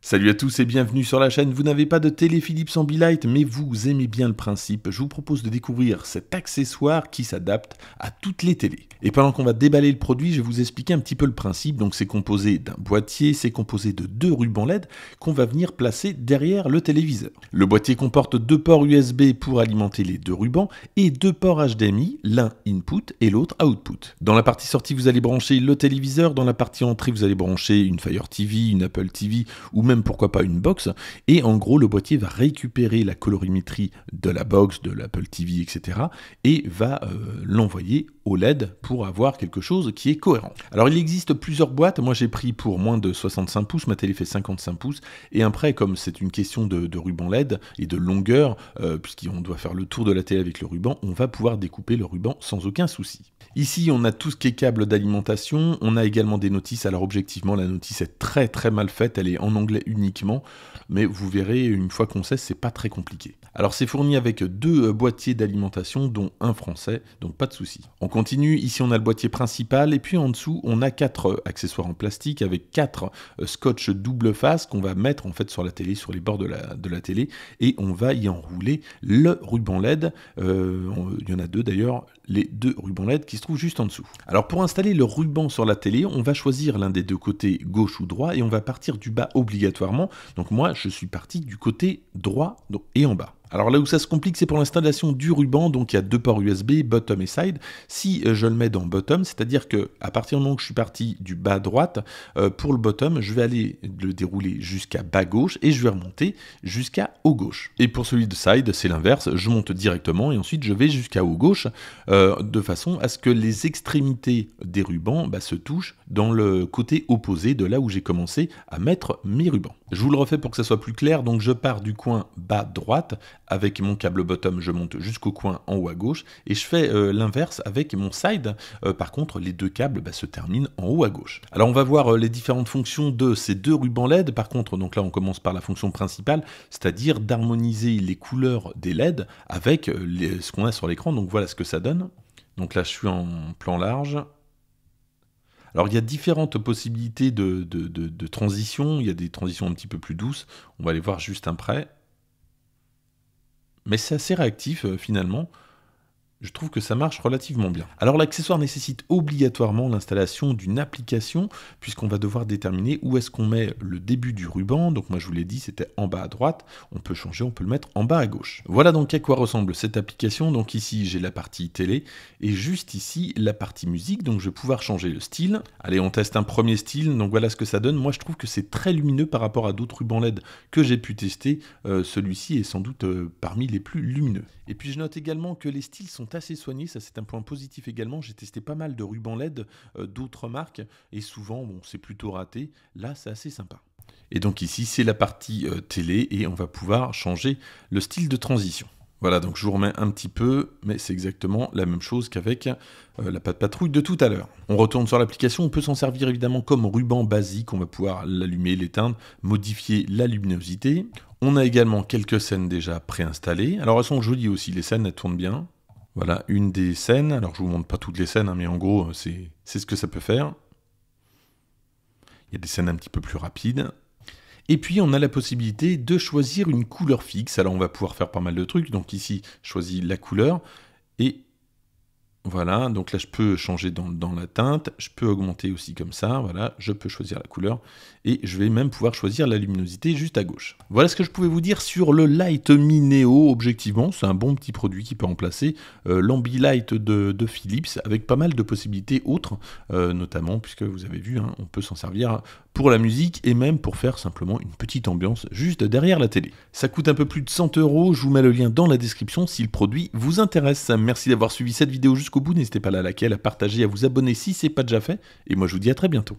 Salut à tous et bienvenue sur la chaîne. Vous n'avez pas de télé Philips Ambilight, mais vous aimez bien le principe. Je vous propose de découvrir cet accessoire qui s'adapte à toutes les télés. Et pendant qu'on va déballer le produit, je vais vous expliquer un petit peu le principe. Donc c'est composé d'un boîtier, c'est composé de deux rubans LED qu'on va venir placer derrière le téléviseur. Le boîtier comporte deux ports USB pour alimenter les deux rubans et deux ports HDMI, l'un input et l'autre output. Dans la partie sortie, vous allez brancher le téléviseur, dans la partie entrée, vous allez brancher une Fire TV, une Apple TV ou même pourquoi pas une box, et en gros le boîtier va récupérer la colorimétrie de la box, de l'Apple TV, etc., et va euh, l'envoyer led pour avoir quelque chose qui est cohérent. Alors il existe plusieurs boîtes, moi j'ai pris pour moins de 65 pouces, ma télé fait 55 pouces, et après comme c'est une question de, ruban LED et de longueur, euh, puisqu'on doit faire le tour de la télé avec le ruban, on va pouvoir découper le ruban sans aucun souci. Ici on a tout ce qui est câble d'alimentation, on a également des notices, alors objectivement la notice est très très mal faite, elle est en anglais uniquement, mais vous verrez une fois qu'on sait c'est pas très compliqué. Alors c'est fourni avec deux euh, boîtiers d'alimentation dont un français, donc pas de souci continue, ici on a le boîtier principal et puis en dessous on a quatre euh, accessoires en plastique avec quatre euh, scotch double face qu'on va mettre en fait sur la télé, sur les bords de la, de la télé et on va y enrouler le ruban LED. Euh, il y en a deux d'ailleurs, les deux rubans LED qui se trouvent juste en dessous. Alors pour installer le ruban sur la télé, on va choisir l'un des deux côtés gauche ou droit et on va partir du bas obligatoirement. Donc moi je suis parti du côté droit et en bas. Alors là où ça se complique, c'est pour l'installation du ruban, donc il y a deux ports USB, bottom et side. Si euh, je le mets dans bottom, c'est-à-dire que à partir du moment où je suis parti du bas droite, euh, pour le bottom, je vais aller le dérouler jusqu'à bas gauche et je vais remonter jusqu'à haut gauche. Et pour celui de side, c'est l'inverse, je monte directement et ensuite je vais jusqu'à haut gauche, euh, de façon à ce que les extrémités des rubans bah, se touchent dans le côté opposé de là où j'ai commencé à mettre mes rubans. Je vous le refais pour que ça soit plus clair, donc je pars du coin bas droite avec mon câble bottom, je monte jusqu'au coin en haut à gauche, et je fais euh, l'inverse avec mon side. Euh, par contre, les deux câbles bah, se terminent en haut à gauche. Alors on va voir euh, les différentes fonctions de ces deux rubans LED. Par contre, donc là on commence par la fonction principale, c'est-à-dire d'harmoniser les couleurs des LED avec ce qu'on a sur l'écran. Donc voilà ce que ça donne. Donc là je suis en plan large, alors il y a différentes possibilités de, de transition, il y a des transitions un petit peu plus douces, on va les voir juste après mais c'est assez réactif euh, finalement je trouve que ça marche relativement bien. Alors l'accessoire nécessite obligatoirement l'installation d'une application puisqu'on va devoir déterminer où est-ce qu'on met le début du ruban. Donc moi je vous l'ai dit, c'était en bas à droite. On peut changer, on peut le mettre en bas à gauche. Voilà donc à quoi ressemble cette application. Donc ici j'ai la partie télé et juste ici la partie musique. Donc je vais pouvoir changer le style. Allez, on teste un premier style. Donc voilà ce que ça donne. Moi je trouve que c'est très lumineux par rapport à d'autres rubans LED que j'ai pu tester. Euh, celui-ci est sans doute euh, parmi les plus lumineux. Et puis je note également que les styles sont assez soigné ça c'est un point positif également. J'ai testé pas mal de rubans LED euh, d'autres marques et souvent bon, c'est plutôt raté. Là, c'est assez sympa. Et donc ici, c'est la partie euh, télé et on va pouvoir changer le style de transition. Voilà, donc je vous remets un petit peu, mais c'est exactement la même chose qu'avec euh, la patte patrouille de tout à l'heure. On retourne sur l'application, on peut s'en servir évidemment comme ruban basique, on va pouvoir l'allumer, l'éteindre, modifier la luminosité. On a également quelques scènes déjà préinstallées. Alors elles sont jolies aussi, les scènes, elles tournent bien. Voilà une des scènes. Alors je vous montre pas toutes les scènes, hein, mais en gros, euh, c'est ce que ça peut faire. Il y a des scènes un petit peu plus rapides. Et puis on a la possibilité de choisir une couleur fixe. Alors on va pouvoir faire pas mal de trucs. Donc ici, je choisis la couleur et voilà, donc là je peux changer dans, la teinte, je peux augmenter aussi comme ça, voilà, je peux choisir la couleur, et je vais même pouvoir choisir la luminosité juste à gauche. Voilà ce que je pouvais vous dire sur le Light Mineo, objectivement, c'est un bon petit produit qui peut remplacer euh, l'Ambilight de, Philips, avec pas mal de possibilités autres, euh, notamment, puisque vous avez vu, hein, on peut s'en servir pour la musique, et même pour faire simplement une petite ambiance juste derrière la télé. Ça coûte un peu plus de 100 euros, je vous mets le lien dans la description si le produit vous intéresse. Merci d'avoir suivi cette vidéo jusqu'au bout. N'hésitez pas à la à partager, à vous abonner si ce n'est pas déjà fait. Et moi, je vous dis à très bientôt.